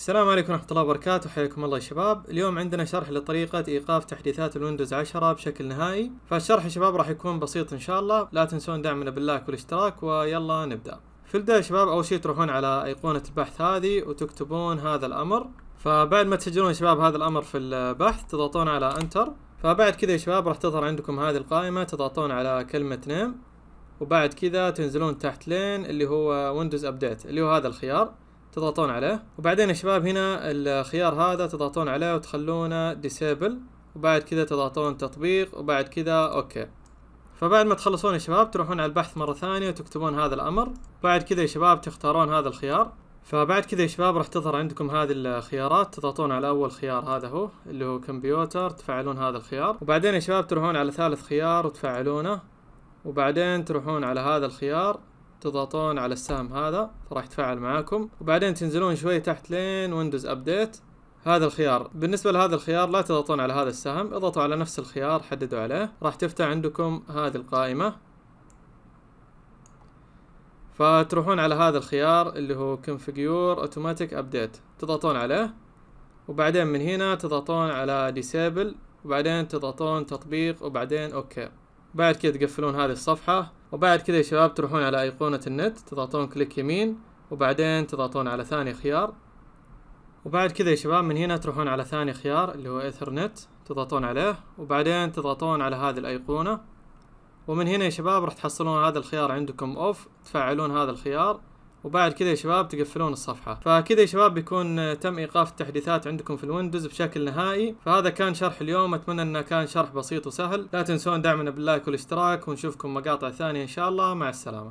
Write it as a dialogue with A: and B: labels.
A: السلام عليكم ورحمة الله وبركاته حياكم الله يا شباب اليوم عندنا شرح لطريقة إيقاف تحديثات الويندوز 10 بشكل نهائي فالشرح يا شباب راح يكون بسيط إن شاء الله لا تنسون دعمنا باللايك والاشتراك ويلا نبدأ في البداية يا شباب أول شيء تروحون على أيقونة البحث هذه وتكتبون هذا الأمر فبعد ما تسجلون يا شباب هذا الأمر في البحث تضغطون على أنتر فبعد كذا يا شباب راح تظهر عندكم هذه القائمة تضغطون على كلمة نيم وبعد كذا تنزلون تحت لين اللي هو ويندوز ابديت اللي هو هذا الخيار تضغطون عليه وبعدين يا شباب هنا الخيار هذا تضغطون عليه وتخلونه ديسيبل وبعد كذا تضغطون تطبيق وبعد كذا اوكي فبعد ما تخلصون يا شباب تروحون على البحث مرة ثانية وتكتبون هذا الامر بعد كذا يا شباب تختارون هذا الخيار فبعد كذا يا شباب راح تظهر عندكم هذه الخيارات تضغطون على اول خيار هذا هو اللي هو كمبيوتر تفعلون هذا الخيار وبعدين يا شباب تروحون على ثالث خيار وتفعلونه وبعدين تروحون على هذا الخيار تضغطون على السهم هذا فراح يتفاعل معاكم وبعدين تنزلون شوي تحت لين ويندوز ابديت هذا الخيار بالنسبة لهذا الخيار لا تضغطون على هذا السهم اضغطوا على نفس الخيار حددوا عليه راح تفتح عندكم هذه القائمة فتروحون على هذا الخيار اللي هو configure automatic update تضغطون عليه وبعدين من هنا تضغطون على disable وبعدين تضغطون تطبيق وبعدين اوكي بعد كده تقفلون هذه الصفحة وبعد كذا يا شباب تروحون على أيقونة النت تضغطون كليك يمين وبعدين تضغطون على ثاني خيار وبعد كذا يا شباب من هنا تروحون على ثاني خيار اللي هو ايثرنت تضغطون عليه وبعدين تضغطون على هذه الأيقونة ومن هنا يا شباب راح تحصلون هذا الخيار عندكم اوف تفعلون هذا الخيار وبعد كذا يا شباب تقفلون الصفحة فكذا يا شباب بيكون آه، تم ايقاف التحديثات عندكم في الويندوز بشكل نهائي فهذا كان شرح اليوم اتمنى انه كان شرح بسيط وسهل لا تنسون دعمنا باللايك والاشتراك ونشوفكم مقاطع ثانية ان شاء الله مع السلامة